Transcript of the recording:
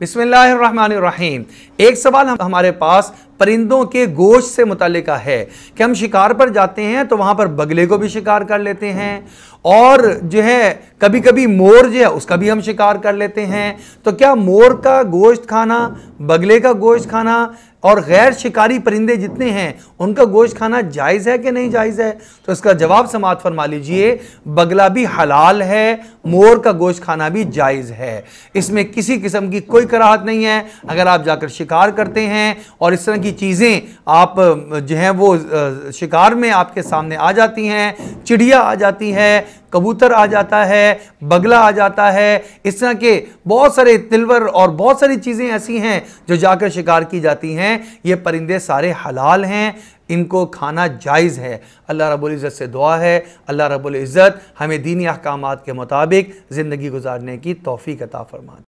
बिस्मिल्लाहिर्रहमानिर्रहीम एक सवाल हम हमारे पास परिंदों के गोश्त से मुतलका है कि हम शिकार पर जाते हैं तो वहाँ पर बगले को भी शिकार कर लेते हैं और जो है कभी कभी मोर जो है उसका भी हम शिकार कर लेते हैं तो क्या मोर का गोश्त खाना बगले का गोश्त खाना और गैर शिकारी परिंदे जितने हैं उनका गोश्त खाना जायज़ है कि नहीं जायज़ है तो इसका जवाब समात फरमा लीजिए बगला भी हलाल है मोर का गोश्त खाना भी जायज़ है इसमें किसी किस्म की कोई कराहत नहीं है अगर आप जाकर शिकार करते हैं और इस तरह की चीज़ें आप जो हैं वो शिकार में आपके सामने आ जाती हैं चिड़िया आ जाती है कबूतर आ जाता है बगला आ जाता है इस तरह के बहुत सारे तिलवर और बहुत सारी चीज़ें ऐसी हैं जो जाकर शिकार की जाती हैं ये परिंदे सारे हलाल हैं इनको खाना जायज़ है अल्लाह रब्बुल इज़्ज़त से दुआ है अल्लाह रब्बुल इज़्ज़त हमें दीनी अहकाम के मुताबिक ज़िंदगी गुजारने की तोफ़ी अता फरमान